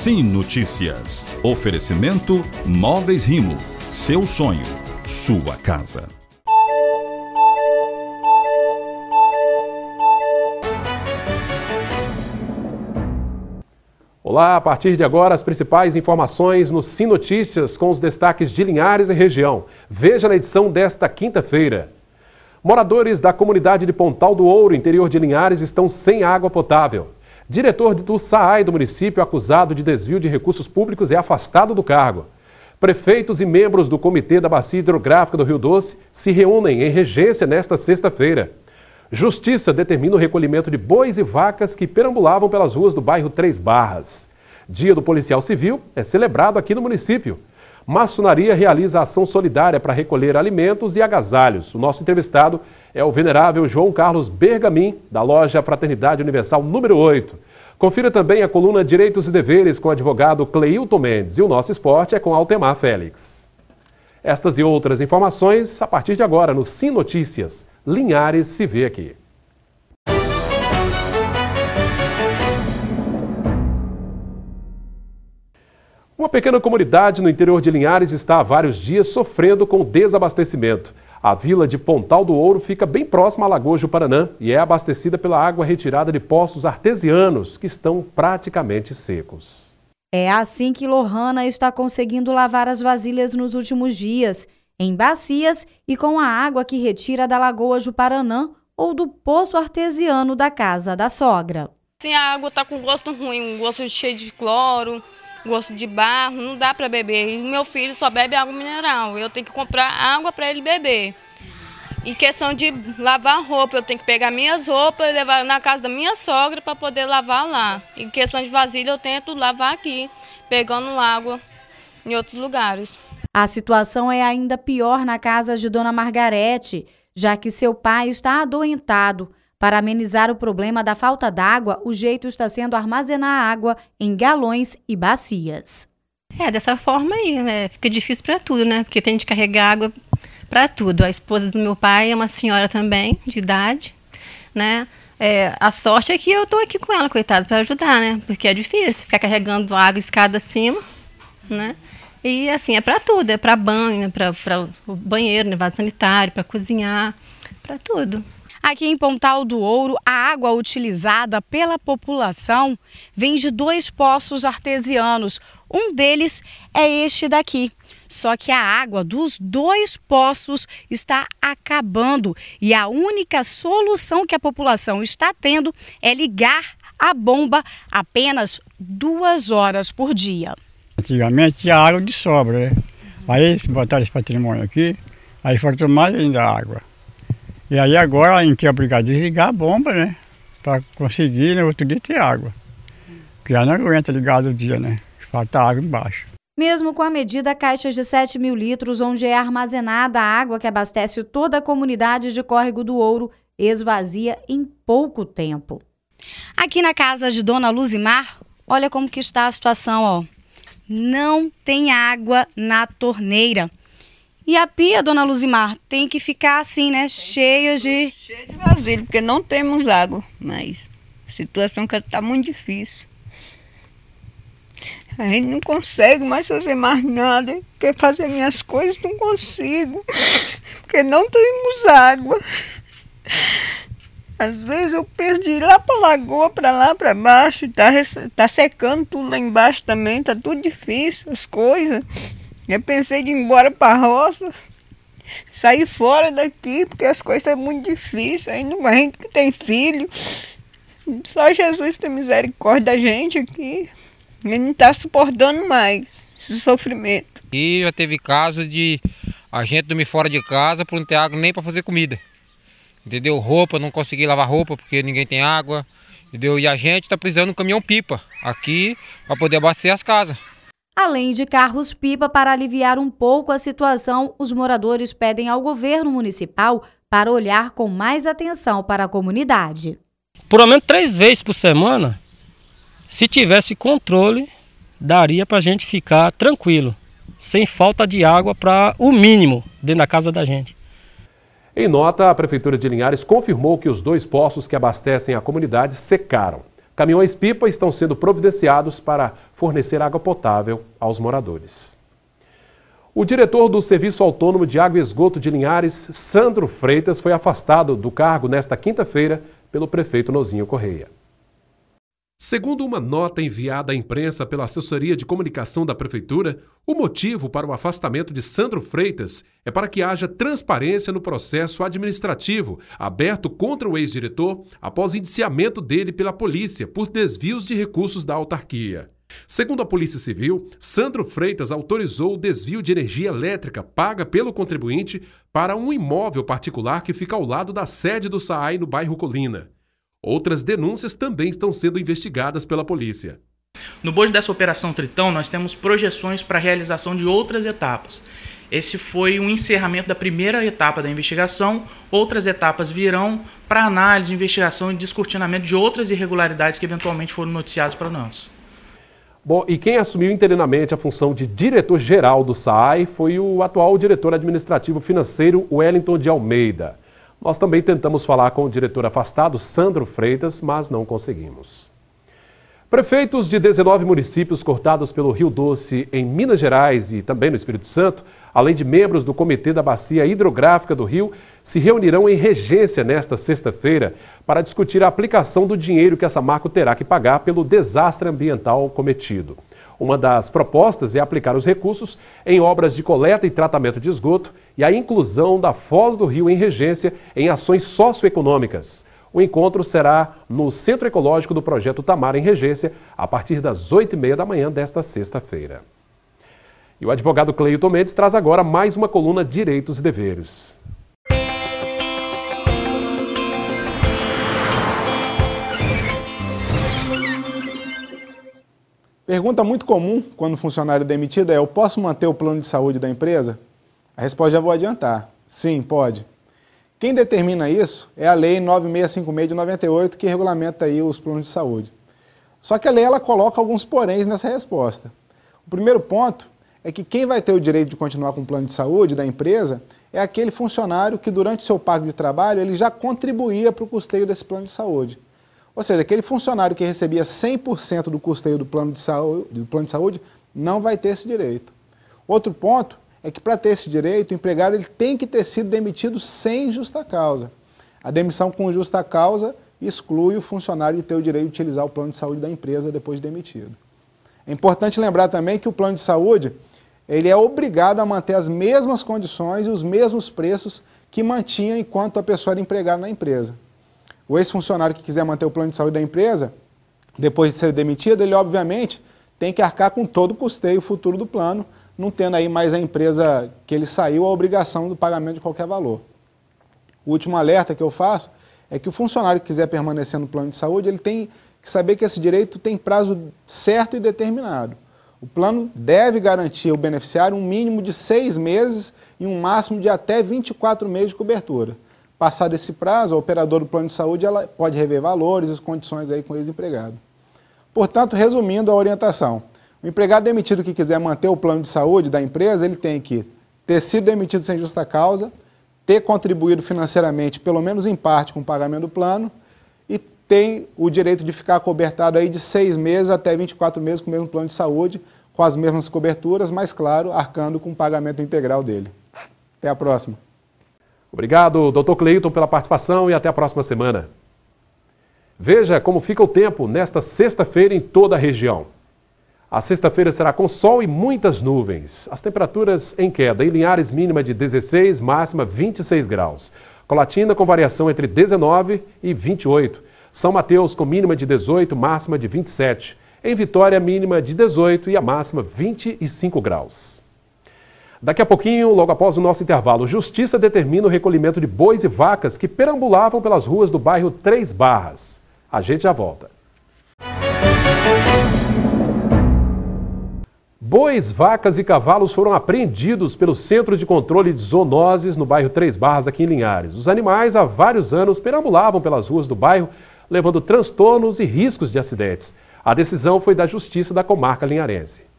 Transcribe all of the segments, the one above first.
Sim Notícias. Oferecimento Móveis Rimo. Seu sonho, sua casa. Olá, a partir de agora as principais informações no Sim Notícias com os destaques de Linhares e região. Veja na edição desta quinta-feira. Moradores da comunidade de Pontal do Ouro, interior de Linhares, estão sem água potável. Diretor do SAAI do município, acusado de desvio de recursos públicos, é afastado do cargo. Prefeitos e membros do Comitê da Bacia Hidrográfica do Rio Doce se reúnem em regência nesta sexta-feira. Justiça determina o recolhimento de bois e vacas que perambulavam pelas ruas do bairro Três Barras. Dia do Policial Civil é celebrado aqui no município. Maçonaria realiza ação solidária para recolher alimentos e agasalhos. O nosso entrevistado é o venerável João Carlos Bergamin, da loja Fraternidade Universal número 8. Confira também a coluna Direitos e Deveres com o advogado Cleilton Mendes e o nosso esporte é com Altemar Félix. Estas e outras informações a partir de agora no Sim Notícias. Linhares se vê aqui. Uma pequena comunidade no interior de Linhares está há vários dias sofrendo com desabastecimento. A vila de Pontal do Ouro fica bem próxima à Lagoa Juparanã e é abastecida pela água retirada de poços artesianos, que estão praticamente secos. É assim que Lohana está conseguindo lavar as vasilhas nos últimos dias, em bacias e com a água que retira da Lagoa Juparanã ou do poço artesiano da casa da sogra. Sim, a água está com gosto ruim, um gosto cheio de cloro, gosto de barro, não dá para beber. E meu filho só bebe água mineral, eu tenho que comprar água para ele beber. Em questão de lavar roupa, eu tenho que pegar minhas roupas e levar na casa da minha sogra para poder lavar lá. Em questão de vasilha, eu tento lavar aqui, pegando água em outros lugares. A situação é ainda pior na casa de Dona Margarete, já que seu pai está adoentado para amenizar o problema da falta d'água, o jeito está sendo armazenar água em galões e bacias. É, dessa forma aí, né? Fica difícil para tudo, né? Porque tem de carregar água para tudo. A esposa do meu pai é uma senhora também, de idade, né? É, a sorte é que eu estou aqui com ela, coitada para ajudar, né? Porque é difícil ficar carregando água escada acima, né? E assim, é para tudo, é para banho, né? para o banheiro, né? vaso sanitário, para cozinhar, para tudo. Aqui em Pontal do Ouro, a água utilizada pela população vem de dois poços artesianos. Um deles é este daqui. Só que a água dos dois poços está acabando e a única solução que a população está tendo é ligar a bomba apenas duas horas por dia. Antigamente tinha água de sobra, né? Aí botaram esse patrimônio aqui, aí faltou mais ainda água. E aí agora a gente é obrigado a desligar a bomba, né? Para conseguir no né, outro dia ter água. Porque ela não aguenta ligado o dia, né? Falta água embaixo. Mesmo com a medida caixas de 7 mil litros, onde é armazenada a água que abastece toda a comunidade de Córrego do Ouro, esvazia em pouco tempo. Aqui na casa de Dona Luzimar, olha como que está a situação, ó. Não tem água na torneira. E a pia, dona Luzimar, tem que ficar assim, né? Cheia de. Cheia de vasilha, porque não temos água, mas a situação está muito difícil. A gente não consegue mais fazer mais nada, porque fazer minhas coisas não consigo, porque não temos água. Às vezes eu perdi lá para a lagoa, para lá, para baixo, Está tá secando tudo lá embaixo também, tá tudo difícil as coisas. Eu pensei de ir embora para a roça, sair fora daqui, porque as coisas são muito difíceis. Aí não, gente que tem filho, só Jesus tem misericórdia da gente aqui. Ele não está suportando mais esse sofrimento. E já teve casos de a gente dormir fora de casa por não ter água nem para fazer comida. Entendeu? Roupa, não consegui lavar roupa porque ninguém tem água. Entendeu? E a gente está precisando de um caminhão-pipa aqui para poder abastecer as casas. Além de carros pipa para aliviar um pouco a situação, os moradores pedem ao governo municipal para olhar com mais atenção para a comunidade. Pelo menos três vezes por semana, se tivesse controle, daria para a gente ficar tranquilo, sem falta de água para o mínimo dentro da casa da gente. Em nota, a Prefeitura de Linhares confirmou que os dois poços que abastecem a comunidade secaram. Caminhões-pipa estão sendo providenciados para fornecer água potável aos moradores. O diretor do Serviço Autônomo de Água e Esgoto de Linhares, Sandro Freitas, foi afastado do cargo nesta quinta-feira pelo prefeito Nozinho Correia. Segundo uma nota enviada à imprensa pela assessoria de comunicação da Prefeitura, o motivo para o afastamento de Sandro Freitas é para que haja transparência no processo administrativo aberto contra o ex-diretor após indiciamento dele pela polícia por desvios de recursos da autarquia. Segundo a Polícia Civil, Sandro Freitas autorizou o desvio de energia elétrica paga pelo contribuinte para um imóvel particular que fica ao lado da sede do SAAI no bairro Colina. Outras denúncias também estão sendo investigadas pela polícia. No bojo dessa operação Tritão, nós temos projeções para a realização de outras etapas. Esse foi o um encerramento da primeira etapa da investigação. Outras etapas virão para análise, investigação e descortinamento de outras irregularidades que eventualmente foram noticiadas para nós. Bom, e quem assumiu interinamente a função de diretor-geral do SAI foi o atual diretor administrativo financeiro Wellington de Almeida. Nós também tentamos falar com o diretor afastado, Sandro Freitas, mas não conseguimos. Prefeitos de 19 municípios cortados pelo Rio Doce em Minas Gerais e também no Espírito Santo, além de membros do Comitê da Bacia Hidrográfica do Rio, se reunirão em regência nesta sexta-feira para discutir a aplicação do dinheiro que a Samarco terá que pagar pelo desastre ambiental cometido. Uma das propostas é aplicar os recursos em obras de coleta e tratamento de esgoto e a inclusão da Foz do Rio em regência em ações socioeconômicas. O encontro será no Centro Ecológico do Projeto Tamar em Regência, a partir das 8h30 da manhã desta sexta-feira. E o advogado Cleio Mendes traz agora mais uma coluna Direitos e Deveres. Pergunta muito comum quando o um funcionário é demitido é: eu posso manter o plano de saúde da empresa? A resposta já vou adiantar: sim, pode. Quem determina isso é a Lei 9656 de 98, que regulamenta aí os planos de saúde. Só que a lei ela coloca alguns poréns nessa resposta. O primeiro ponto é que quem vai ter o direito de continuar com o plano de saúde da empresa é aquele funcionário que durante o seu pago de trabalho ele já contribuía para o custeio desse plano de saúde. Ou seja, aquele funcionário que recebia 100% do custeio do plano, de saúde, do plano de saúde não vai ter esse direito. Outro ponto é que para ter esse direito, o empregado ele tem que ter sido demitido sem justa causa. A demissão com justa causa exclui o funcionário de ter o direito de utilizar o plano de saúde da empresa depois de demitido. É importante lembrar também que o plano de saúde ele é obrigado a manter as mesmas condições e os mesmos preços que mantinha enquanto a pessoa era empregada na empresa. O ex-funcionário que quiser manter o plano de saúde da empresa, depois de ser demitido, ele obviamente tem que arcar com todo o custeio futuro do plano, não tendo aí mais a empresa que ele saiu a obrigação do pagamento de qualquer valor. O último alerta que eu faço é que o funcionário que quiser permanecer no plano de saúde, ele tem que saber que esse direito tem prazo certo e determinado. O plano deve garantir ao beneficiário um mínimo de seis meses e um máximo de até 24 meses de cobertura. Passado esse prazo, a operadora do plano de saúde ela pode rever valores e condições aí com o ex-empregado. Portanto, resumindo a orientação, o empregado demitido que quiser manter o plano de saúde da empresa, ele tem que ter sido demitido sem justa causa, ter contribuído financeiramente, pelo menos em parte, com o pagamento do plano, e tem o direito de ficar cobertado aí de seis meses até 24 meses com o mesmo plano de saúde, com as mesmas coberturas, mas, claro, arcando com o pagamento integral dele. Até a próxima. Obrigado, doutor Cleiton, pela participação e até a próxima semana. Veja como fica o tempo nesta sexta-feira em toda a região. A sexta-feira será com sol e muitas nuvens. As temperaturas em queda. Em Linhares, mínima de 16, máxima 26 graus. Colatina, com variação entre 19 e 28. São Mateus, com mínima de 18, máxima de 27. Em Vitória, mínima de 18 e a máxima 25 graus. Daqui a pouquinho, logo após o nosso intervalo, Justiça determina o recolhimento de bois e vacas que perambulavam pelas ruas do bairro Três Barras. A gente já volta. Bois, vacas e cavalos foram apreendidos pelo Centro de Controle de Zoonoses no bairro Três Barras, aqui em Linhares. Os animais há vários anos perambulavam pelas ruas do bairro, levando transtornos e riscos de acidentes. A decisão foi da Justiça da Comarca Linharense.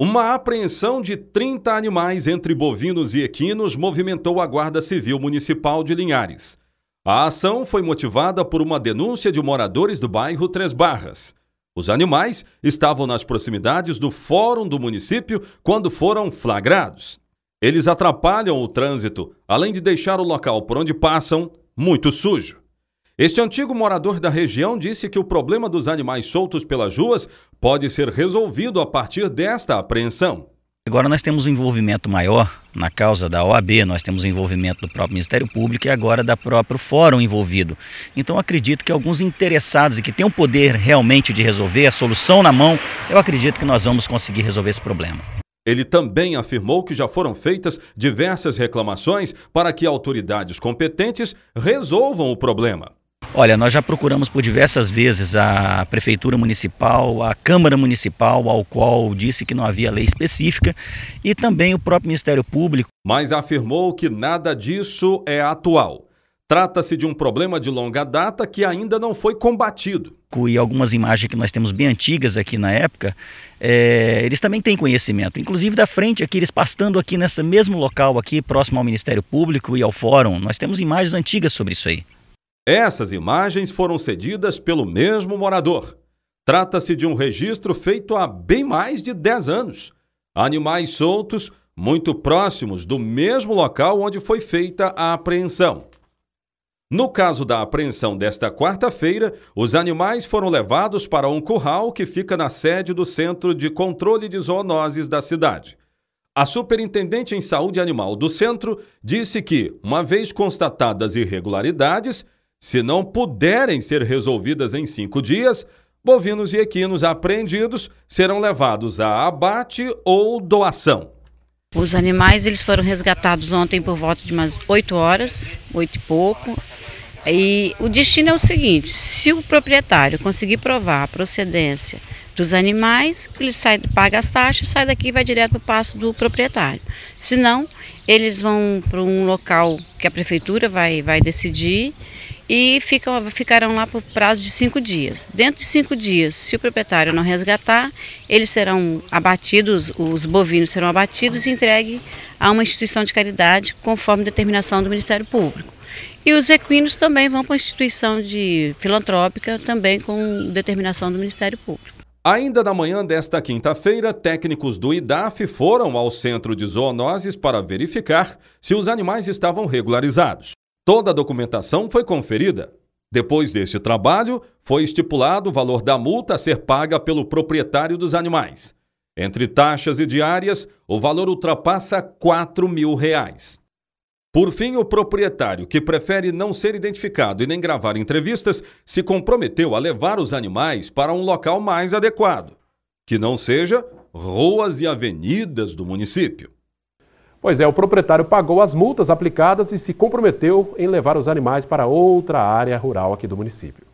Uma apreensão de 30 animais entre bovinos e equinos movimentou a Guarda Civil Municipal de Linhares. A ação foi motivada por uma denúncia de moradores do bairro Três Barras. Os animais estavam nas proximidades do fórum do município quando foram flagrados. Eles atrapalham o trânsito, além de deixar o local por onde passam muito sujo. Este antigo morador da região disse que o problema dos animais soltos pelas ruas pode ser resolvido a partir desta apreensão. Agora nós temos um envolvimento maior na causa da OAB, nós temos um envolvimento do próprio Ministério Público e agora da próprio fórum envolvido. Então acredito que alguns interessados e que têm o poder realmente de resolver a solução na mão, eu acredito que nós vamos conseguir resolver esse problema. Ele também afirmou que já foram feitas diversas reclamações para que autoridades competentes resolvam o problema. Olha, nós já procuramos por diversas vezes a Prefeitura Municipal, a Câmara Municipal, ao qual disse que não havia lei específica, e também o próprio Ministério Público. Mas afirmou que nada disso é atual. Trata-se de um problema de longa data que ainda não foi combatido. E algumas imagens que nós temos bem antigas aqui na época, é, eles também têm conhecimento. Inclusive da frente aqui, eles pastando aqui nesse mesmo local aqui, próximo ao Ministério Público e ao Fórum, nós temos imagens antigas sobre isso aí. Essas imagens foram cedidas pelo mesmo morador. Trata-se de um registro feito há bem mais de 10 anos. Animais soltos, muito próximos do mesmo local onde foi feita a apreensão. No caso da apreensão desta quarta-feira, os animais foram levados para um curral que fica na sede do Centro de Controle de Zoonoses da cidade. A superintendente em saúde animal do centro disse que, uma vez constatadas irregularidades, se não puderem ser resolvidas em cinco dias, bovinos e equinos apreendidos serão levados a abate ou doação. Os animais eles foram resgatados ontem por volta de umas 8 horas, 8 e pouco. E o destino é o seguinte: se o proprietário conseguir provar a procedência dos animais, ele sai, paga as taxas, sai daqui e vai direto para o passo do proprietário. Se não, eles vão para um local que a prefeitura vai, vai decidir e ficam, ficarão lá por prazo de cinco dias. Dentro de cinco dias, se o proprietário não resgatar, eles serão abatidos, os bovinos serão abatidos e entregue a uma instituição de caridade, conforme determinação do Ministério Público. E os equinos também vão para uma instituição de filantrópica, também com determinação do Ministério Público. Ainda na manhã desta quinta-feira, técnicos do IDAF foram ao centro de zoonoses para verificar se os animais estavam regularizados. Toda a documentação foi conferida. Depois deste trabalho, foi estipulado o valor da multa a ser paga pelo proprietário dos animais. Entre taxas e diárias, o valor ultrapassa 4 mil reais. Por fim, o proprietário, que prefere não ser identificado e nem gravar entrevistas, se comprometeu a levar os animais para um local mais adequado, que não seja ruas e avenidas do município. Pois é, o proprietário pagou as multas aplicadas e se comprometeu em levar os animais para outra área rural aqui do município.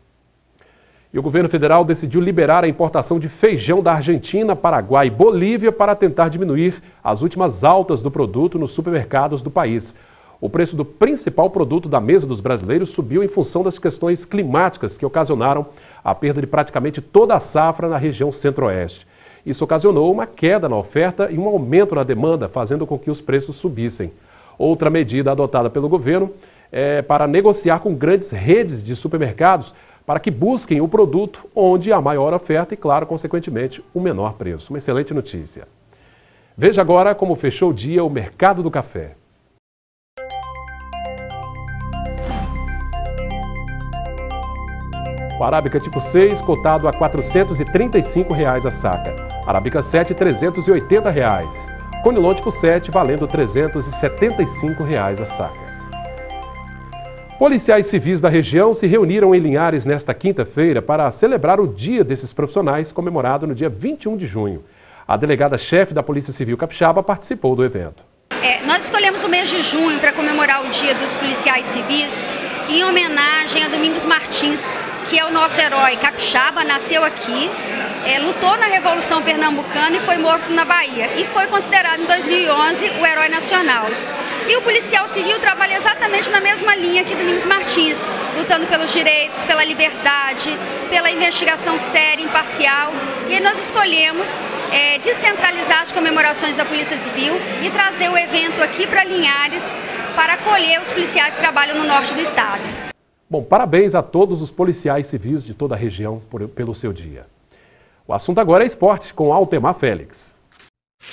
E o governo federal decidiu liberar a importação de feijão da Argentina, Paraguai e Bolívia para tentar diminuir as últimas altas do produto nos supermercados do país. O preço do principal produto da mesa dos brasileiros subiu em função das questões climáticas que ocasionaram a perda de praticamente toda a safra na região centro-oeste. Isso ocasionou uma queda na oferta e um aumento na demanda, fazendo com que os preços subissem. Outra medida adotada pelo governo é para negociar com grandes redes de supermercados para que busquem o produto onde há maior oferta e, claro, consequentemente, o um menor preço. Uma excelente notícia. Veja agora como fechou o dia o mercado do café. O Arábica tipo 6, cotado a R$ 435 reais a saca. Arábica 7, R$ 380. Reais. Conilon tipo 7, valendo R$ 375 reais a saca. Policiais civis da região se reuniram em Linhares nesta quinta-feira para celebrar o Dia desses Profissionais, comemorado no dia 21 de junho. A delegada-chefe da Polícia Civil Capixaba participou do evento. É, nós escolhemos o mês de junho para comemorar o Dia dos Policiais Civis em homenagem a Domingos Martins, que é o nosso herói capixaba, nasceu aqui, é, lutou na Revolução Pernambucana e foi morto na Bahia e foi considerado em 2011 o herói nacional. E o policial civil trabalha exatamente na mesma linha que Domingos Martins, lutando pelos direitos, pela liberdade, pela investigação séria, imparcial. E nós escolhemos é, descentralizar as comemorações da Polícia Civil e trazer o evento aqui para Linhares para acolher os policiais que trabalham no norte do estado. Bom, parabéns a todos os policiais civis de toda a região por, pelo seu dia. O assunto agora é esporte com Altemar Félix.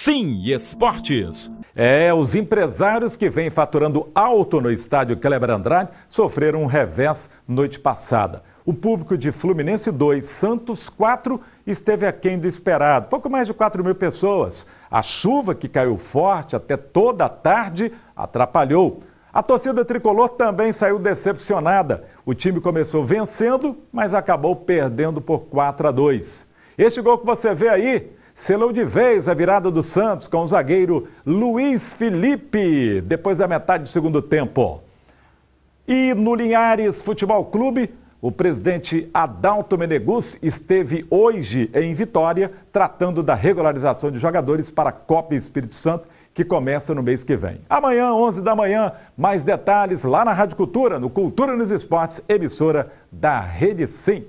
Sim, esportes. É, os empresários que vêm faturando alto no estádio Kleber Andrade sofreram um revés noite passada. O público de Fluminense 2, Santos 4 esteve aquém do esperado, pouco mais de 4 mil pessoas. A chuva que caiu forte até toda a tarde atrapalhou. A torcida tricolor também saiu decepcionada. O time começou vencendo, mas acabou perdendo por 4 a 2. Este gol que você vê aí selou de vez a virada do Santos com o zagueiro Luiz Felipe, depois da metade do segundo tempo. E no Linhares Futebol Clube, o presidente Adalto Menegus esteve hoje em Vitória tratando da regularização de jogadores para a Copa Espírito Santo, que começa no mês que vem. Amanhã, 11 da manhã, mais detalhes lá na Rádio Cultura, no Cultura nos Esportes, emissora da Rede Sim.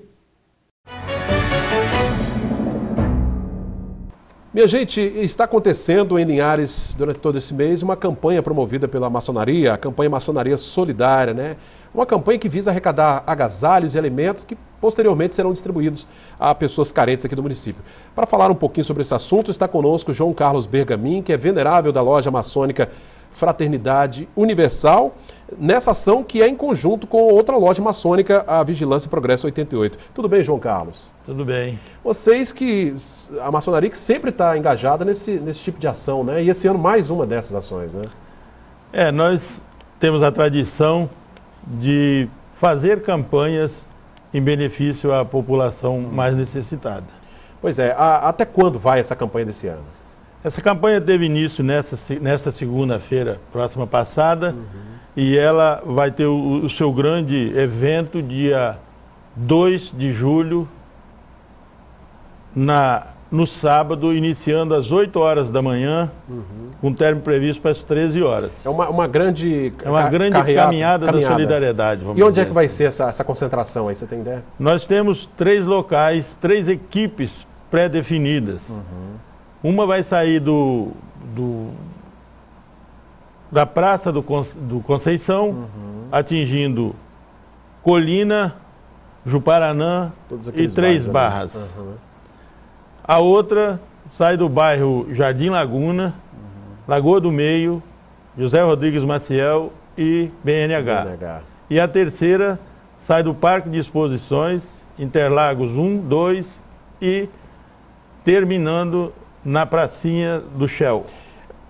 Minha gente, está acontecendo em Linhares durante todo esse mês uma campanha promovida pela maçonaria, a campanha Maçonaria Solidária, né? Uma campanha que visa arrecadar agasalhos e alimentos que posteriormente serão distribuídos a pessoas carentes aqui do município. Para falar um pouquinho sobre esse assunto, está conosco João Carlos Bergamin, que é venerável da loja maçônica Fraternidade Universal nessa ação que é em conjunto com outra loja maçônica, a Vigilância Progresso 88. Tudo bem, João Carlos? Tudo bem. Vocês que. A maçonaria que sempre está engajada nesse, nesse tipo de ação, né? E esse ano mais uma dessas ações, né? É, nós temos a tradição de fazer campanhas em benefício à população mais necessitada. Pois é, a, até quando vai essa campanha desse ano? Essa campanha teve início nessa, nesta segunda-feira próxima passada. Uhum e ela vai ter o, o, seu grande evento dia 2 de julho, na, no sábado, iniciando às 8 horas da manhã, uhum. com término previsto para as 13 horas. É uma, uma grande É uma grande caminhada, caminhada, da solidariedade. e onde é que vai assim. ser essa, essa concentração aí, você tem ideia? Nós temos três locais, três equipes pré-definidas. Uhum. Uma vai sair do, do da Praça do, Con do Conceição, uhum. atingindo Colina, Juparanã e Três Barras. Uhum. A outra sai do bairro Jardim Laguna, uhum. Lagoa do Meio, José Rodrigues Maciel e BNH. BNH. E a terceira sai do Parque de Exposições, Interlagos 1, 2 e terminando na pracinha do Shell.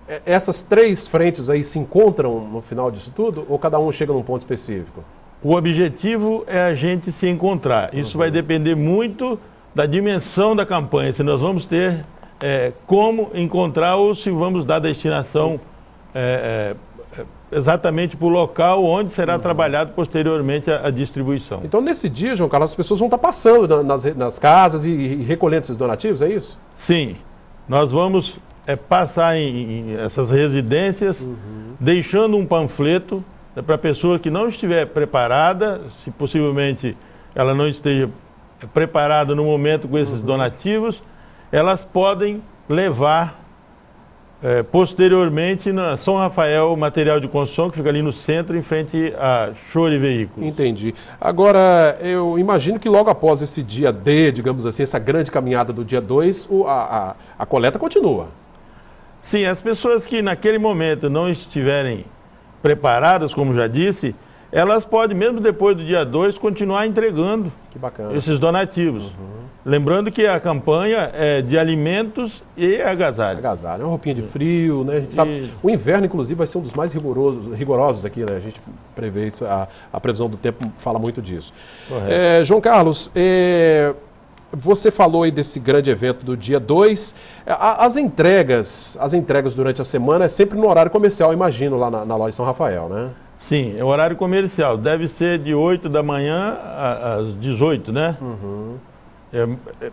É, essas três frentes aí se encontram no final disso tudo ou cada um chega num ponto específico? O objetivo é a gente se encontrar. Isso uhum. vai depender muito da dimensão da campanha, se nós vamos ter é, como encontrar ou se vamos dar destinação é, é, exatamente para o local onde será uhum. trabalhado posteriormente a, a, distribuição. Então, nesse dia, João Carlos, as pessoas vão estar passando nas, nas casas e, e recolhendo esses donativos, é isso? Sim. Nós vamos é passar em, em essas residências, uhum. deixando um panfleto né, para a pessoa que não estiver preparada, se possivelmente ela não esteja preparada no momento com esses uhum. donativos, elas podem levar é, posteriormente na São Rafael Material de Construção, que fica ali no centro, em frente a Chore Veículos. Entendi. Agora, eu imagino que logo após esse dia D, digamos assim, essa grande caminhada do dia 2, a, a, a coleta continua. Sim, as pessoas que naquele momento não estiverem preparadas, como já disse, elas podem, mesmo depois do dia 2, continuar entregando esses donativos. Uhum. Lembrando que a campanha é de alimentos e agasalho. Agasalho, é uma roupinha de frio, né? A gente sabe, e... O inverno, inclusive, vai ser um dos mais rigorosos, rigorosos aqui, né? A gente prevê isso, a, a previsão do tempo fala muito disso. É, João Carlos, é, você falou aí desse grande evento do dia 2. As entregas, as entregas durante a semana é sempre no horário comercial, imagino, lá na, na loja São Rafael, né? Sim, é horário comercial. Deve ser de 8 da manhã às 18, né? Uhum. É, é,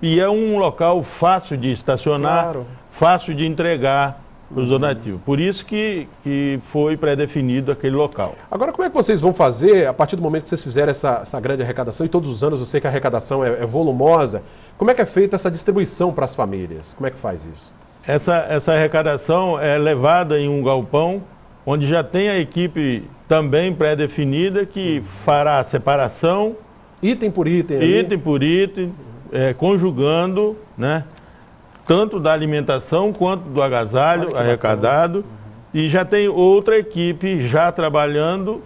e é um local fácil de estacionar, claro. fácil de entregar para os uhum. donativos. Por isso que, que foi pré-definido aquele local. Agora, como é que vocês vão fazer, a partir do momento que vocês fizerem essa, essa grande arrecadação, e todos os anos eu sei que a arrecadação é, é volumosa, como é que é feita essa distribuição para as famílias? Como é que faz isso? Essa, essa arrecadação é levada em um galpão, onde já tem a equipe também pré-definida que uhum. fará a separação. Item por item. Item ali. por item, é, conjugando, né? tanto da alimentação quanto do agasalho arrecadado. E já tem outra equipe já trabalhando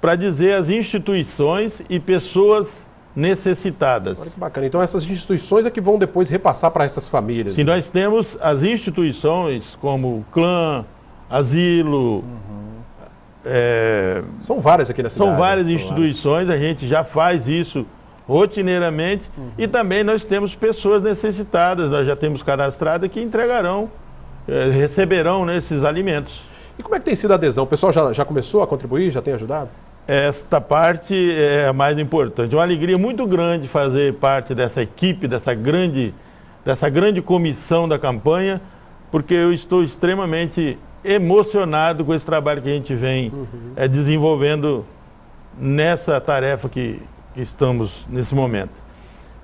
para dizer as instituições e pessoas necessitadas. Olha que bacana. Então essas instituições é que vão depois repassar para essas famílias. Sim, né? nós temos as instituições como clã, asilo. Uhum. É... São várias aqui na cidade. São várias instituições, a gente já faz isso rotineiramente. Uhum. E também nós temos pessoas necessitadas, nós já temos cadastrada que entregarão, eh, receberão né, esses alimentos. E como é que tem sido a adesão? O pessoal já, já começou a contribuir, já tem ajudado? Esta parte é a mais importante. É uma alegria muito grande fazer parte dessa equipe, dessa grande, dessa grande comissão da campanha, porque eu estou extremamente emocionado com esse trabalho que a gente vem uhum. é, desenvolvendo nessa tarefa que, que estamos nesse momento.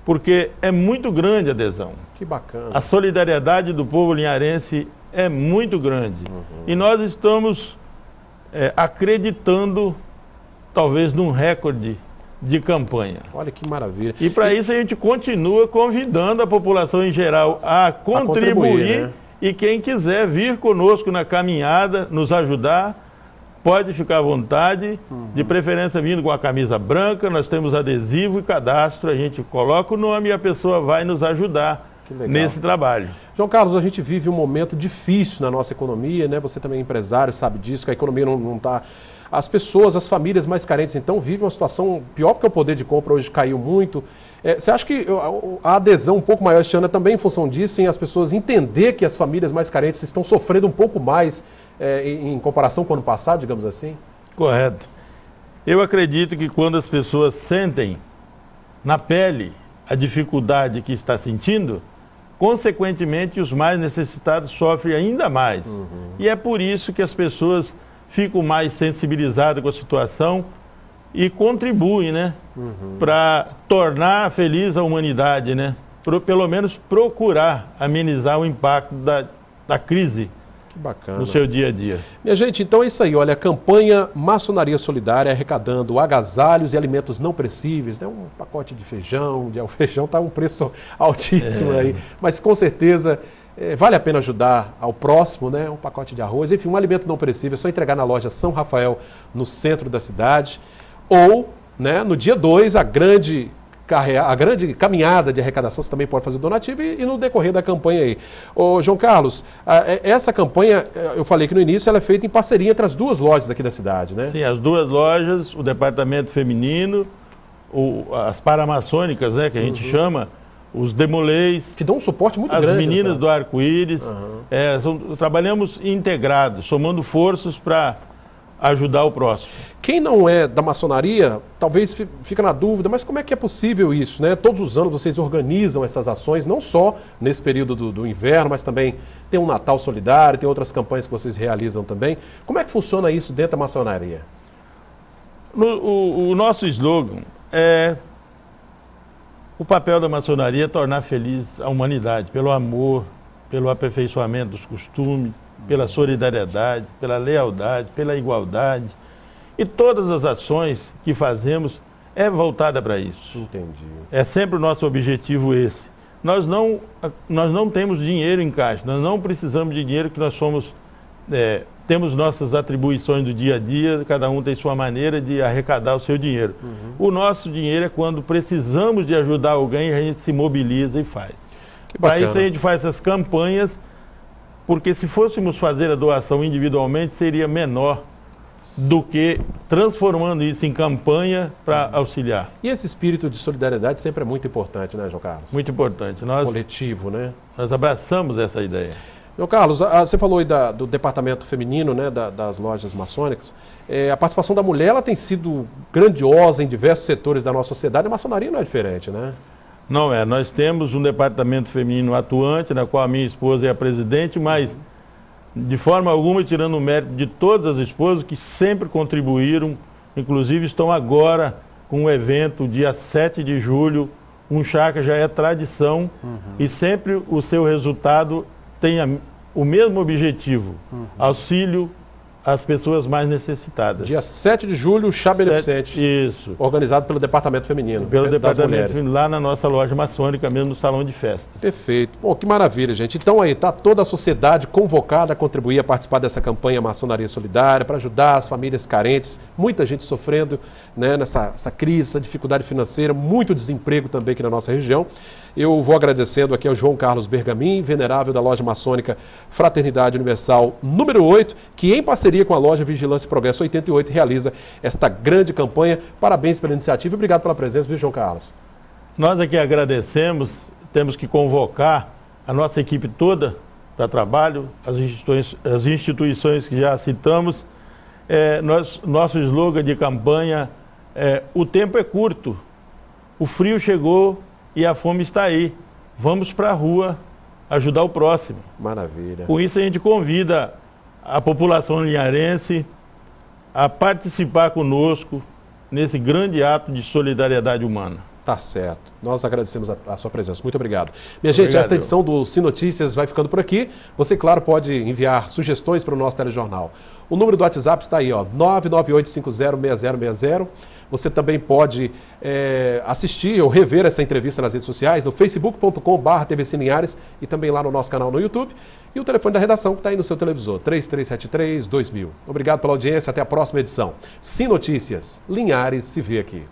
Porque é muito grande a adesão. Que bacana. A solidariedade do povo linharense é muito grande. Uhum. E nós estamos é, acreditando, talvez, num recorde de campanha. Olha que maravilha. E para isso a gente continua convidando a população em geral a contribuir, a contribuir né? e quem quiser vir conosco na caminhada, nos ajudar Pode ficar à vontade, uhum. de preferência vindo com a camisa branca, nós temos adesivo e cadastro, a gente coloca o nome e a pessoa vai nos ajudar nesse trabalho. João Carlos, a gente vive um momento difícil na nossa economia, né? Você também é empresário, sabe disso, que a economia não está as pessoas, as famílias mais carentes, então, vivem uma situação pior porque o poder de compra hoje caiu muito. É, você acha que a adesão um pouco maior este ano é também em função disso, em as pessoas entender que as famílias mais carentes estão sofrendo um pouco mais é, em, comparação com o ano passado, digamos assim? Correto. Eu acredito que quando as pessoas sentem na pele a dificuldade que está sentindo, consequentemente os mais necessitados sofrem ainda mais. Uhum. E é por isso que as pessoas ficam mais sensibilizadas com a situação e contribuem, né, uhum. para tornar feliz a humanidade, né? Pro, pelo menos procurar amenizar o impacto da, da crise que bacana. No seu dia a dia. Minha gente, então é isso aí. Olha, a campanha Maçonaria Solidária arrecadando agasalhos e alimentos não pressíveis, Né? Um pacote de feijão, de feijão está um preço altíssimo é. aí. Mas com certeza é, vale a pena ajudar ao próximo, né? Um pacote de arroz, enfim, um alimento não pressível, É só entregar na loja São Rafael, no centro da cidade. Ou né? No dia 2, a grande a grande caminhada de arrecadação, você também pode fazer o donativo e, e no decorrer da campanha aí. Ô, João Carlos, a, é, essa campanha, é, eu falei que no início, ela é feita em parceria entre as duas lojas aqui da cidade, né? Sim, as duas lojas, o departamento feminino, o, as paramaçônicas, né, que a gente uhum. chama, os demolês. Que dão um suporte muito as grande. As meninas né? do arco-íris. Uhum. É, trabalhamos integrados, somando forças para ajudar o próximo. Quem não é da maçonaria, talvez fica na dúvida, mas como é que é possível isso? Né? Todos os anos vocês organizam essas ações, não só nesse período do, do inverno, mas também tem um Natal Solidário, tem outras campanhas que vocês realizam também. Como é que funciona isso dentro da maçonaria? No, o, o nosso slogan é o papel da maçonaria é tornar feliz a humanidade, pelo amor, pelo aperfeiçoamento dos costumes, pela solidariedade, pela lealdade, pela igualdade. E todas as ações que fazemos é voltada para isso. Entendi. É sempre o nosso objetivo esse. Nós não, nós não temos dinheiro em caixa, nós não precisamos de dinheiro que nós somos. É, temos nossas atribuições do dia a dia, cada um tem sua maneira de arrecadar o seu dinheiro. Uhum. O nosso dinheiro é quando precisamos de ajudar alguém, a gente se mobiliza e faz. Para isso a gente faz essas campanhas porque se fôssemos fazer a doação individualmente, seria menor do que transformando isso em campanha para auxiliar. E esse espírito de solidariedade sempre é muito importante, né, João Carlos? Muito importante. Nós, Coletivo, né? Nós abraçamos essa ideia. João Carlos, a, a, você falou aí da, do departamento feminino, né, da, das lojas maçônicas. É, a participação da mulher ela tem sido grandiosa em diversos setores da nossa sociedade. A maçonaria não é diferente, né? Não é. Nós temos um departamento feminino atuante, na qual a minha esposa é a presidente, mas de forma alguma tirando o mérito de todas as esposas que sempre contribuíram, inclusive estão agora com o evento dia 7 de julho, um chá que já é tradição uhum. e sempre o seu resultado tem a, o mesmo objetivo, uhum. auxílio as pessoas mais necessitadas. Dia 7 de julho, chá beneficente. Isso. Organizado pelo Departamento Feminino. Pelo das Departamento mulheres. Feminino, lá na nossa loja maçônica, mesmo no salão de festas. Perfeito. Bom, que maravilha, gente. Então aí, está toda a sociedade convocada a contribuir, a participar dessa campanha Maçonaria Solidária, para ajudar as famílias carentes, muita gente sofrendo né, nessa essa crise, essa dificuldade financeira, muito desemprego também aqui na nossa região. Eu vou agradecendo aqui ao João Carlos Bergamin, venerável da loja maçônica Fraternidade Universal número 8, que em parceria parceria com a loja Vigilância Progresso 88, realiza esta grande campanha. Parabéns pela iniciativa e obrigado pela presença, viu, João Carlos? Nós aqui agradecemos, temos que convocar a nossa equipe toda para trabalho, as instituições, as instituições que já citamos. É, nós, nosso slogan de campanha é o tempo é curto, o frio chegou e a fome está aí. Vamos para a rua ajudar o próximo. Maravilha. Com isso a gente convida a população linharense a participar conosco nesse grande ato de solidariedade humana. Tá certo. Nós agradecemos a, a sua presença. Muito obrigado. Minha obrigado, gente, esta edição do Sim Notícias vai ficando por aqui. Você, claro, pode enviar sugestões para o nosso telejornal. O número do WhatsApp está aí, ó, 998506060. Você também pode é, assistir ou rever essa entrevista nas redes sociais, no facebook.com.br TV Linhares e também lá no nosso canal no YouTube. E o telefone da redação que está aí no seu televisor, 3373-2000. Obrigado pela audiência, até a próxima edição. Sim Notícias, Linhares se vê aqui.